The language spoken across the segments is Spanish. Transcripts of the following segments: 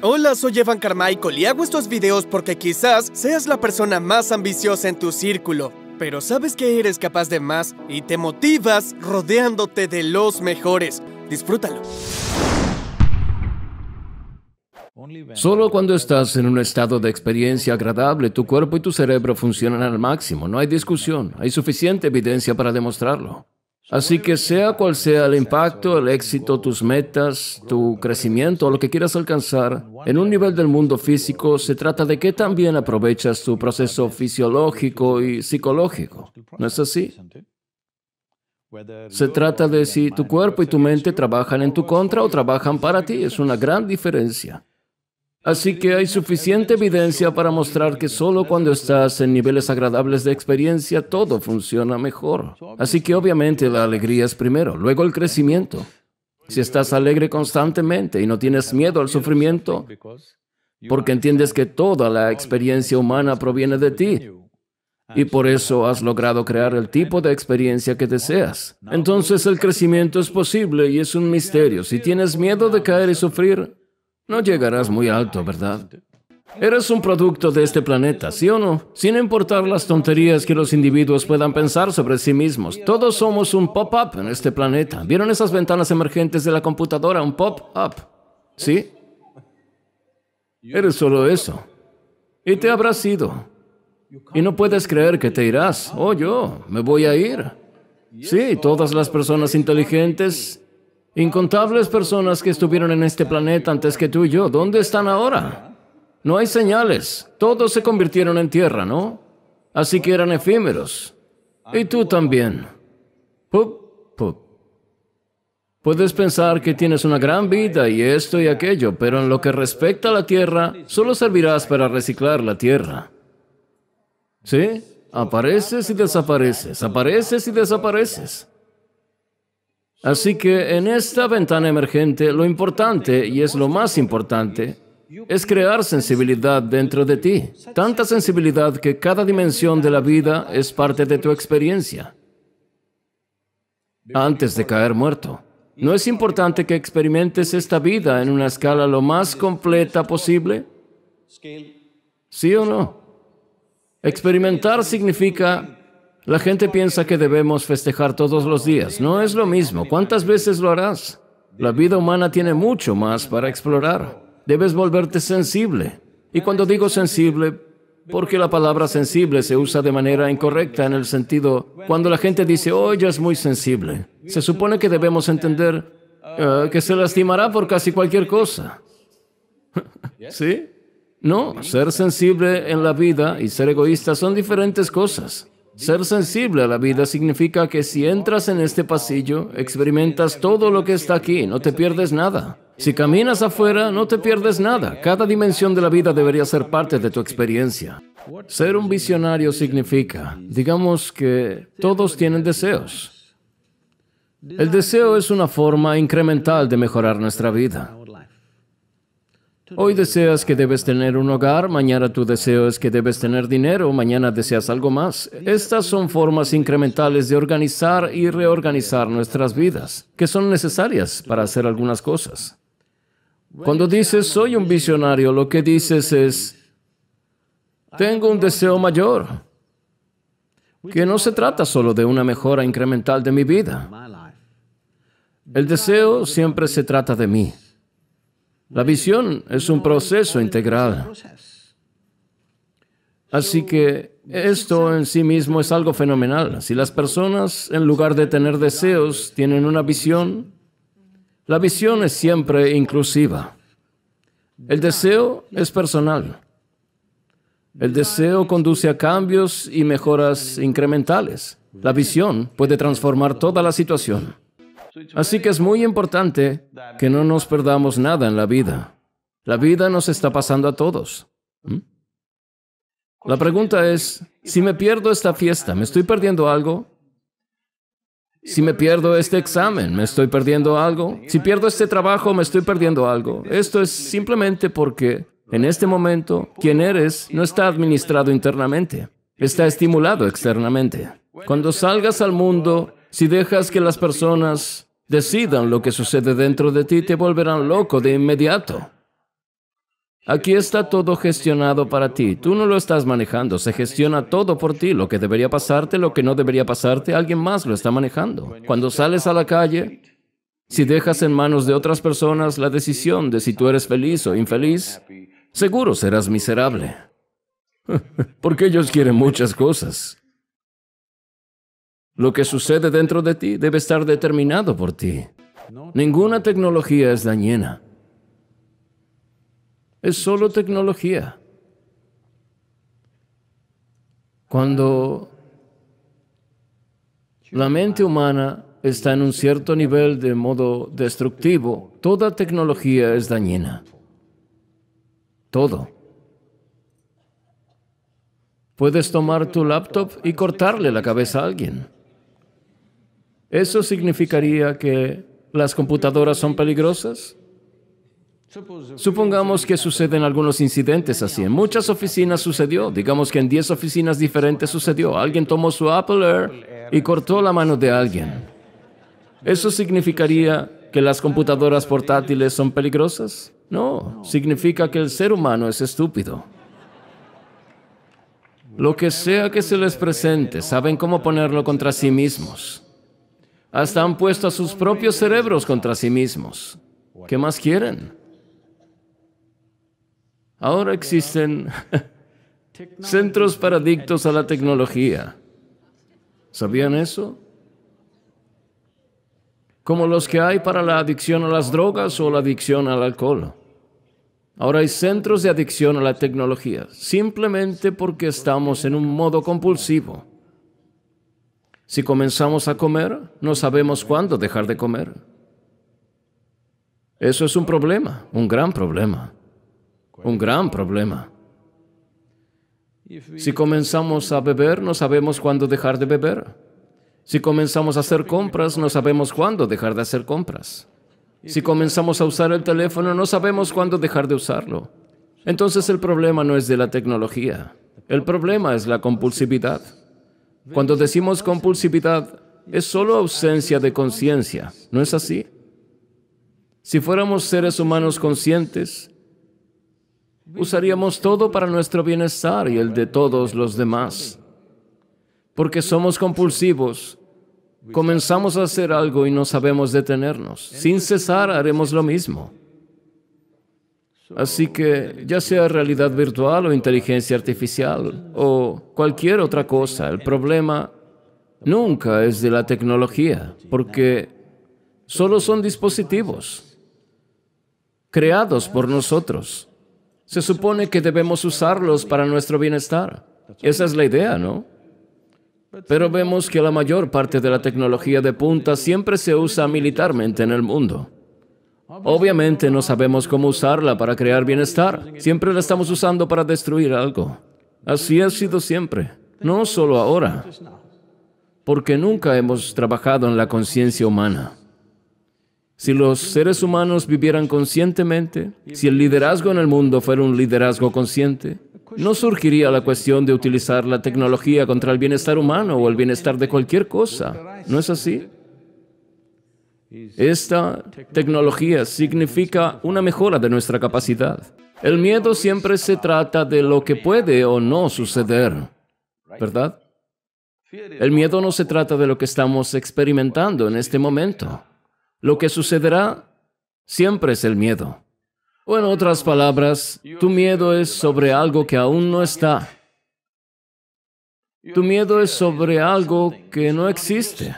Hola, soy Evan Carmichael y hago estos videos porque quizás seas la persona más ambiciosa en tu círculo, pero sabes que eres capaz de más y te motivas rodeándote de los mejores. Disfrútalo. Solo cuando estás en un estado de experiencia agradable, tu cuerpo y tu cerebro funcionan al máximo, no hay discusión, hay suficiente evidencia para demostrarlo. Así que sea cual sea el impacto, el éxito, tus metas, tu crecimiento, o lo que quieras alcanzar, en un nivel del mundo físico se trata de que también aprovechas tu proceso fisiológico y psicológico. ¿No es así? Se trata de si tu cuerpo y tu mente trabajan en tu contra o trabajan para ti. Es una gran diferencia. Así que hay suficiente evidencia para mostrar que solo cuando estás en niveles agradables de experiencia todo funciona mejor. Así que obviamente la alegría es primero, luego el crecimiento. Si estás alegre constantemente y no tienes miedo al sufrimiento, porque entiendes que toda la experiencia humana proviene de ti, y por eso has logrado crear el tipo de experiencia que deseas. Entonces el crecimiento es posible y es un misterio. Si tienes miedo de caer y sufrir, no llegarás muy alto, ¿verdad? Eres un producto de este planeta, ¿sí o no? Sin importar las tonterías que los individuos puedan pensar sobre sí mismos, todos somos un pop-up en este planeta. ¿Vieron esas ventanas emergentes de la computadora? Un pop-up. ¿Sí? Eres solo eso. Y te habrás ido. Y no puedes creer que te irás. Oh, yo, me voy a ir. Sí, todas las personas inteligentes Incontables personas que estuvieron en este planeta antes que tú y yo, ¿dónde están ahora? No hay señales. Todos se convirtieron en tierra, ¿no? Así que eran efímeros. Y tú también. Pup, pup. Puedes pensar que tienes una gran vida y esto y aquello, pero en lo que respecta a la tierra, solo servirás para reciclar la tierra. ¿Sí? Apareces y desapareces, apareces y desapareces. Así que en esta ventana emergente, lo importante, y es lo más importante, es crear sensibilidad dentro de ti. Tanta sensibilidad que cada dimensión de la vida es parte de tu experiencia. Antes de caer muerto. ¿No es importante que experimentes esta vida en una escala lo más completa posible? ¿Sí o no? Experimentar significa la gente piensa que debemos festejar todos los días. No es lo mismo. ¿Cuántas veces lo harás? La vida humana tiene mucho más para explorar. Debes volverte sensible. Y cuando digo sensible, porque la palabra sensible se usa de manera incorrecta en el sentido, cuando la gente dice, oh, ella es muy sensible, se supone que debemos entender eh, que se lastimará por casi cualquier cosa. ¿Sí? No, ser sensible en la vida y ser egoísta son diferentes cosas. Ser sensible a la vida significa que si entras en este pasillo, experimentas todo lo que está aquí, no te pierdes nada. Si caminas afuera, no te pierdes nada. Cada dimensión de la vida debería ser parte de tu experiencia. Ser un visionario significa, digamos que todos tienen deseos. El deseo es una forma incremental de mejorar nuestra vida. Hoy deseas que debes tener un hogar, mañana tu deseo es que debes tener dinero, mañana deseas algo más. Estas son formas incrementales de organizar y reorganizar nuestras vidas, que son necesarias para hacer algunas cosas. Cuando dices soy un visionario, lo que dices es, tengo un deseo mayor, que no se trata solo de una mejora incremental de mi vida. El deseo siempre se trata de mí. La visión es un proceso integrado. Así que esto en sí mismo es algo fenomenal. Si las personas, en lugar de tener deseos, tienen una visión, la visión es siempre inclusiva. El deseo es personal. El deseo conduce a cambios y mejoras incrementales. La visión puede transformar toda la situación. Así que es muy importante que no nos perdamos nada en la vida. La vida nos está pasando a todos. ¿Mm? La pregunta es, si me pierdo esta fiesta, ¿me estoy perdiendo algo? Si me pierdo este examen, ¿me estoy perdiendo algo? Si pierdo este trabajo, ¿me estoy perdiendo algo? Esto es simplemente porque en este momento quien eres no está administrado internamente, está estimulado externamente. Cuando salgas al mundo, si dejas que las personas decidan lo que sucede dentro de ti, te volverán loco de inmediato. Aquí está todo gestionado para ti. Tú no lo estás manejando. Se gestiona todo por ti. Lo que debería pasarte, lo que no debería pasarte, alguien más lo está manejando. Cuando sales a la calle, si dejas en manos de otras personas la decisión de si tú eres feliz o infeliz, seguro serás miserable. Porque ellos quieren muchas cosas. Lo que sucede dentro de ti debe estar determinado por ti. Ninguna tecnología es dañina. Es solo tecnología. Cuando la mente humana está en un cierto nivel de modo destructivo, toda tecnología es dañina. Todo. Puedes tomar tu laptop y cortarle la cabeza a alguien. ¿Eso significaría que las computadoras son peligrosas? Supongamos que suceden algunos incidentes así. En muchas oficinas sucedió. Digamos que en 10 oficinas diferentes sucedió. Alguien tomó su Apple Air y cortó la mano de alguien. ¿Eso significaría que las computadoras portátiles son peligrosas? No, significa que el ser humano es estúpido. Lo que sea que se les presente, saben cómo ponerlo contra sí mismos. Hasta han puesto a sus propios cerebros contra sí mismos. ¿Qué más quieren? Ahora existen centros para adictos a la tecnología. ¿Sabían eso? Como los que hay para la adicción a las drogas o la adicción al alcohol. Ahora hay centros de adicción a la tecnología, simplemente porque estamos en un modo compulsivo. Si comenzamos a comer, no sabemos cuándo dejar de comer. Eso es un problema, un gran problema, un gran problema. Si comenzamos a beber, no sabemos cuándo dejar de beber. Si comenzamos a hacer compras, no sabemos cuándo dejar de hacer compras. Si comenzamos a usar el teléfono, no sabemos cuándo dejar de usarlo. Entonces el problema no es de la tecnología, el problema es la compulsividad. Cuando decimos compulsividad, es solo ausencia de conciencia, ¿no es así? Si fuéramos seres humanos conscientes, usaríamos todo para nuestro bienestar y el de todos los demás. Porque somos compulsivos, comenzamos a hacer algo y no sabemos detenernos. Sin cesar haremos lo mismo. Así que ya sea realidad virtual o inteligencia artificial o cualquier otra cosa, el problema nunca es de la tecnología, porque solo son dispositivos creados por nosotros. Se supone que debemos usarlos para nuestro bienestar. Esa es la idea, ¿no? Pero vemos que la mayor parte de la tecnología de punta siempre se usa militarmente en el mundo. Obviamente no sabemos cómo usarla para crear bienestar. Siempre la estamos usando para destruir algo. Así ha sido siempre, no solo ahora, porque nunca hemos trabajado en la conciencia humana. Si los seres humanos vivieran conscientemente, si el liderazgo en el mundo fuera un liderazgo consciente, no surgiría la cuestión de utilizar la tecnología contra el bienestar humano o el bienestar de cualquier cosa. ¿No es así? Esta tecnología significa una mejora de nuestra capacidad. El miedo siempre se trata de lo que puede o no suceder, ¿verdad? El miedo no se trata de lo que estamos experimentando en este momento. Lo que sucederá siempre es el miedo. O en otras palabras, tu miedo es sobre algo que aún no está. Tu miedo es sobre algo que no existe.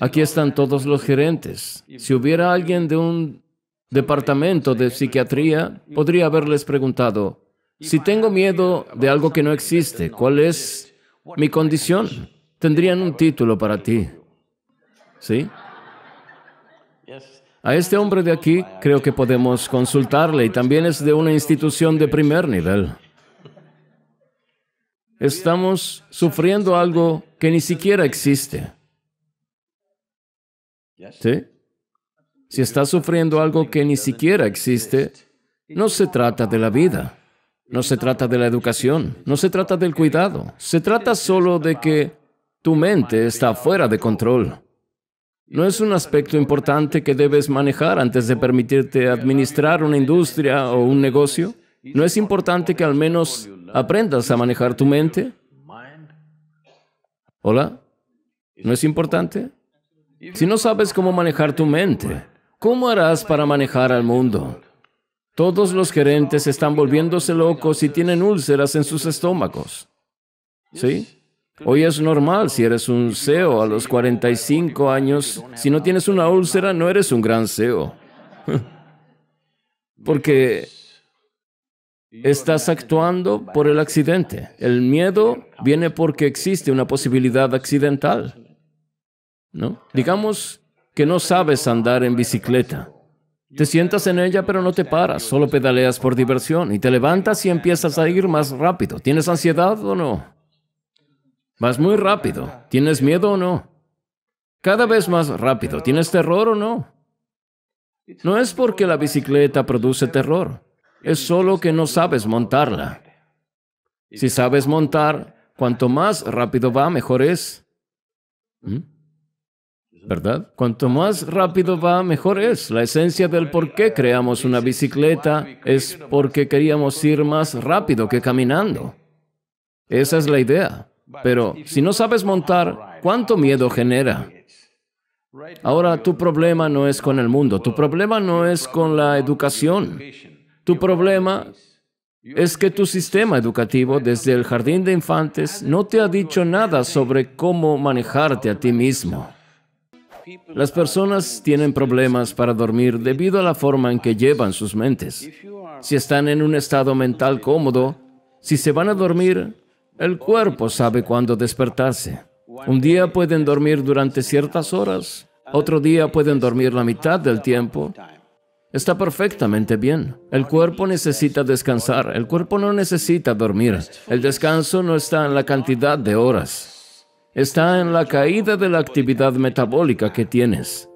Aquí están todos los gerentes. Si hubiera alguien de un departamento de psiquiatría, podría haberles preguntado, si tengo miedo de algo que no existe, ¿cuál es mi condición? Tendrían un título para ti. ¿Sí? A este hombre de aquí creo que podemos consultarle y también es de una institución de primer nivel. Estamos sufriendo algo que ni siquiera existe. ¿Sí? Si estás sufriendo algo que ni siquiera existe, no se trata de la vida, no se trata de la educación, no se trata del cuidado, se trata solo de que tu mente está fuera de control. No es un aspecto importante que debes manejar antes de permitirte administrar una industria o un negocio. ¿No es importante que al menos aprendas a manejar tu mente? ¿Hola? ¿No es importante? Si no sabes cómo manejar tu mente, ¿cómo harás para manejar al mundo? Todos los gerentes están volviéndose locos y tienen úlceras en sus estómagos. ¿Sí? Hoy es normal si eres un CEO a los 45 años, si no tienes una úlcera no eres un gran CEO. Porque estás actuando por el accidente. El miedo viene porque existe una posibilidad accidental. ¿no? Digamos que no sabes andar en bicicleta. Te sientas en ella pero no te paras, solo pedaleas por diversión y te levantas y empiezas a ir más rápido. ¿Tienes ansiedad o no? Vas muy rápido. ¿Tienes miedo o no? Cada vez más rápido. ¿Tienes terror o no? No es porque la bicicleta produce terror, es solo que no sabes montarla. Si sabes montar, cuanto más rápido va, mejor es. ¿Mm? ¿verdad? Cuanto más rápido va, mejor es. La esencia del por qué creamos una bicicleta es porque queríamos ir más rápido que caminando. Esa es la idea. Pero si no sabes montar, ¿cuánto miedo genera? Ahora tu problema no es con el mundo, tu problema no es con la educación. Tu problema es que tu sistema educativo desde el jardín de infantes no te ha dicho nada sobre cómo manejarte a ti mismo. Las personas tienen problemas para dormir debido a la forma en que llevan sus mentes. Si están en un estado mental cómodo, si se van a dormir, el cuerpo sabe cuándo despertarse. Un día pueden dormir durante ciertas horas, otro día pueden dormir la mitad del tiempo. Está perfectamente bien. El cuerpo necesita descansar, el cuerpo no necesita dormir. El descanso no está en la cantidad de horas está en la caída de la actividad metabólica que tienes.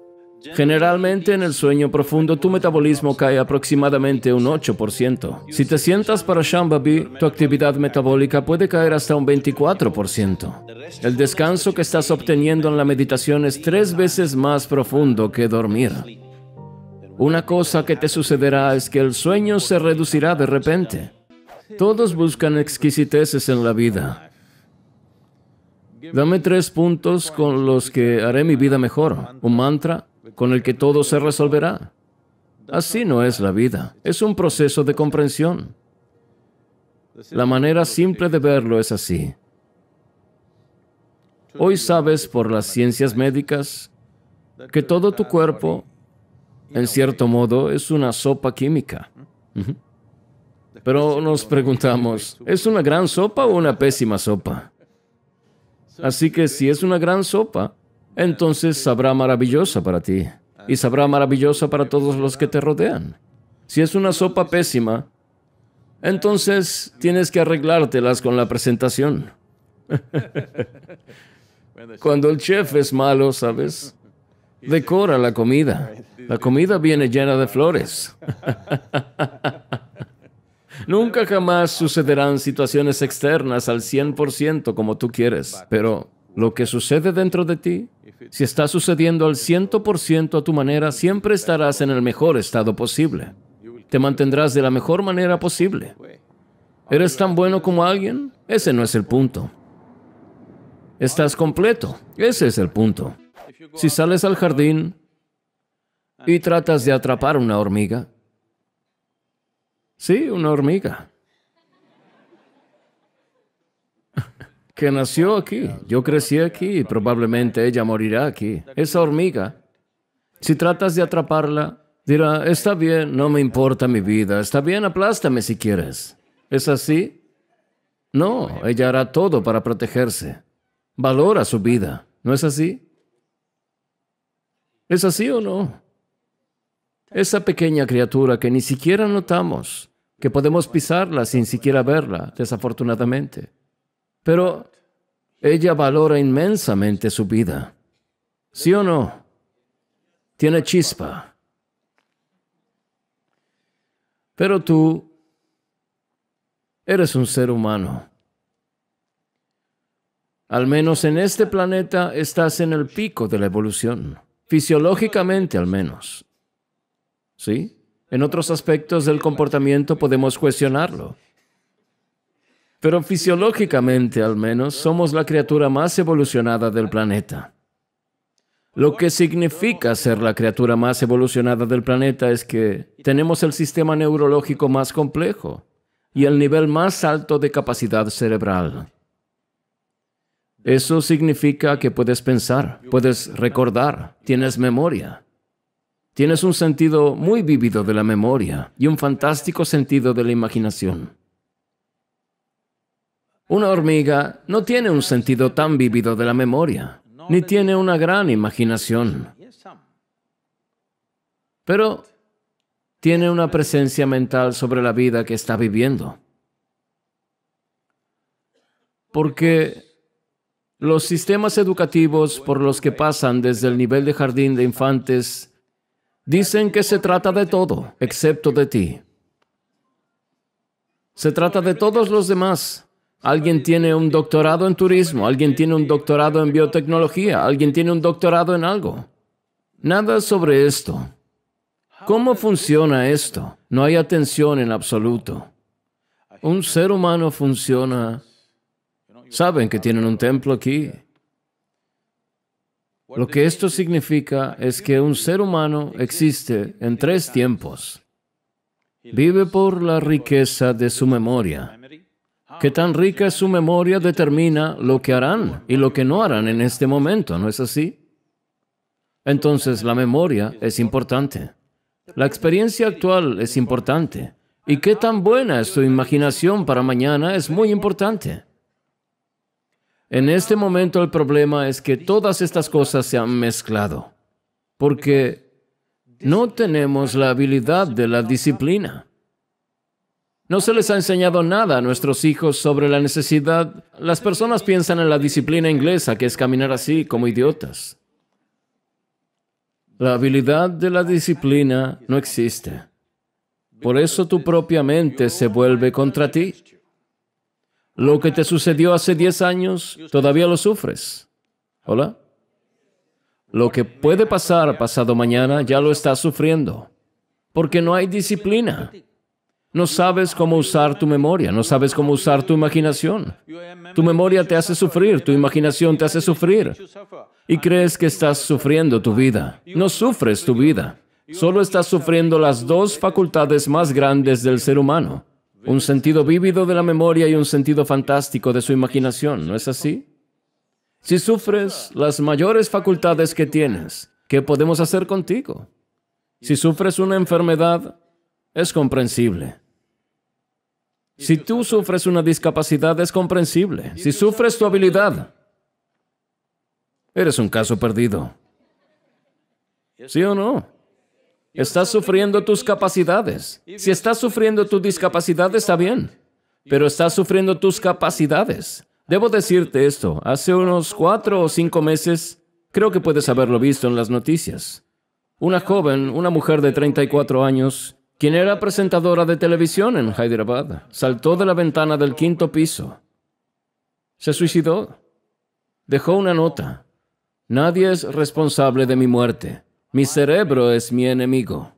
Generalmente en el sueño profundo tu metabolismo cae aproximadamente un 8%. Si te sientas para Shambhavi, tu actividad metabólica puede caer hasta un 24%. El descanso que estás obteniendo en la meditación es tres veces más profundo que dormir. Una cosa que te sucederá es que el sueño se reducirá de repente. Todos buscan exquisiteces en la vida, Dame tres puntos con los que haré mi vida mejor, un mantra con el que todo se resolverá. Así no es la vida, es un proceso de comprensión. La manera simple de verlo es así. Hoy sabes por las ciencias médicas que todo tu cuerpo, en cierto modo, es una sopa química. Pero nos preguntamos, ¿es una gran sopa o una pésima sopa? Así que si es una gran sopa, entonces sabrá maravillosa para ti y sabrá maravillosa para todos los que te rodean. Si es una sopa pésima, entonces tienes que arreglártelas con la presentación. Cuando el chef es malo, ¿sabes? Decora la comida. La comida viene llena de flores. Nunca jamás sucederán situaciones externas al 100% como tú quieres, pero lo que sucede dentro de ti, si está sucediendo al 100% a tu manera, siempre estarás en el mejor estado posible. Te mantendrás de la mejor manera posible. ¿Eres tan bueno como alguien? Ese no es el punto. Estás completo. Ese es el punto. Si sales al jardín y tratas de atrapar una hormiga, Sí, una hormiga. que nació aquí. Yo crecí aquí y probablemente ella morirá aquí. Esa hormiga, si tratas de atraparla, dirá, está bien, no me importa mi vida, está bien, aplástame si quieres. ¿Es así? No, ella hará todo para protegerse. Valora su vida, ¿no es así? ¿Es así o no? Esa pequeña criatura que ni siquiera notamos, que podemos pisarla sin siquiera verla, desafortunadamente. Pero ella valora inmensamente su vida. ¿Sí o no? Tiene chispa. Pero tú eres un ser humano. Al menos en este planeta estás en el pico de la evolución, fisiológicamente al menos. ¿Sí? En otros aspectos del comportamiento podemos cuestionarlo. Pero fisiológicamente al menos somos la criatura más evolucionada del planeta. Lo que significa ser la criatura más evolucionada del planeta es que tenemos el sistema neurológico más complejo y el nivel más alto de capacidad cerebral. Eso significa que puedes pensar, puedes recordar, tienes memoria, Tienes un sentido muy vívido de la memoria y un fantástico sentido de la imaginación. Una hormiga no tiene un sentido tan vívido de la memoria, ni tiene una gran imaginación, pero tiene una presencia mental sobre la vida que está viviendo. Porque los sistemas educativos por los que pasan desde el nivel de jardín de infantes Dicen que se trata de todo, excepto de ti. Se trata de todos los demás. Alguien tiene un doctorado en turismo, alguien tiene un doctorado en biotecnología, alguien tiene un doctorado en algo. Nada sobre esto. ¿Cómo funciona esto? No hay atención en absoluto. Un ser humano funciona... Saben que tienen un templo aquí. Lo que esto significa es que un ser humano existe en tres tiempos. Vive por la riqueza de su memoria. Qué tan rica es su memoria determina lo que harán y lo que no harán en este momento, ¿no es así? Entonces la memoria es importante. La experiencia actual es importante. Y qué tan buena es su imaginación para mañana es muy importante. En este momento el problema es que todas estas cosas se han mezclado, porque no tenemos la habilidad de la disciplina. No se les ha enseñado nada a nuestros hijos sobre la necesidad. Las personas piensan en la disciplina inglesa, que es caminar así como idiotas. La habilidad de la disciplina no existe. Por eso tu propia mente se vuelve contra ti. Lo que te sucedió hace 10 años, todavía lo sufres. ¿Hola? Lo que puede pasar pasado mañana, ya lo estás sufriendo. Porque no hay disciplina. No sabes cómo usar tu memoria, no sabes cómo usar tu imaginación. Tu memoria te hace sufrir, tu imaginación te hace sufrir. Y crees que estás sufriendo tu vida. No sufres tu vida. Solo estás sufriendo las dos facultades más grandes del ser humano, un sentido vívido de la memoria y un sentido fantástico de su imaginación, ¿no es así? Si sufres las mayores facultades que tienes, ¿qué podemos hacer contigo? Si sufres una enfermedad, es comprensible. Si tú sufres una discapacidad, es comprensible. Si sufres tu habilidad, eres un caso perdido. ¿Sí o no? Estás sufriendo tus capacidades. Si estás sufriendo tu discapacidad, está bien, pero estás sufriendo tus capacidades. Debo decirte esto, hace unos cuatro o cinco meses, creo que puedes haberlo visto en las noticias, una joven, una mujer de 34 años, quien era presentadora de televisión en Hyderabad, saltó de la ventana del quinto piso. Se suicidó. Dejó una nota. Nadie es responsable de mi muerte. Mi cerebro es mi enemigo.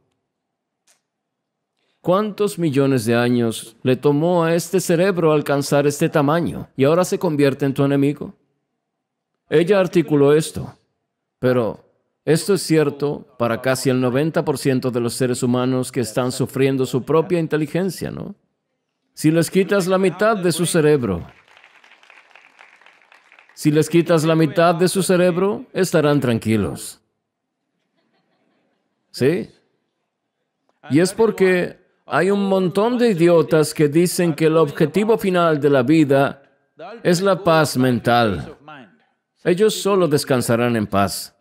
¿Cuántos millones de años le tomó a este cerebro alcanzar este tamaño y ahora se convierte en tu enemigo? Ella articuló esto, pero esto es cierto para casi el 90% de los seres humanos que están sufriendo su propia inteligencia, ¿no? Si les quitas la mitad de su cerebro, si les quitas la mitad de su cerebro, estarán tranquilos. ¿Sí? Y es porque hay un montón de idiotas que dicen que el objetivo final de la vida es la paz mental. Ellos solo descansarán en paz.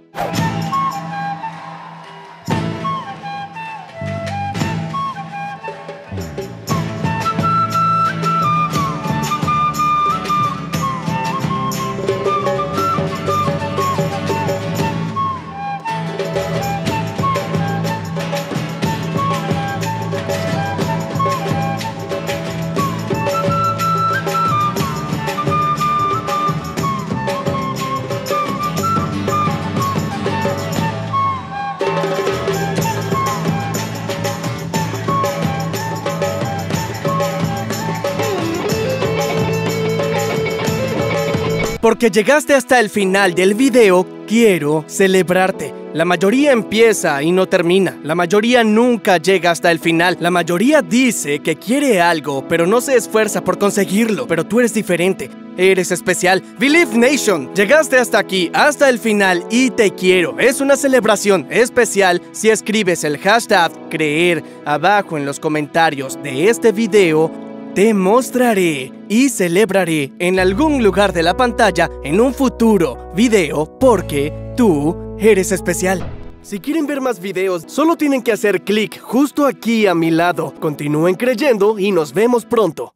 que llegaste hasta el final del video, quiero celebrarte. La mayoría empieza y no termina. La mayoría nunca llega hasta el final. La mayoría dice que quiere algo, pero no se esfuerza por conseguirlo. Pero tú eres diferente. Eres especial. Believe Nation, llegaste hasta aquí, hasta el final y te quiero. Es una celebración especial si escribes el hashtag creer abajo en los comentarios de este video te mostraré y celebraré en algún lugar de la pantalla en un futuro video porque tú eres especial. Si quieren ver más videos, solo tienen que hacer clic justo aquí a mi lado. Continúen creyendo y nos vemos pronto.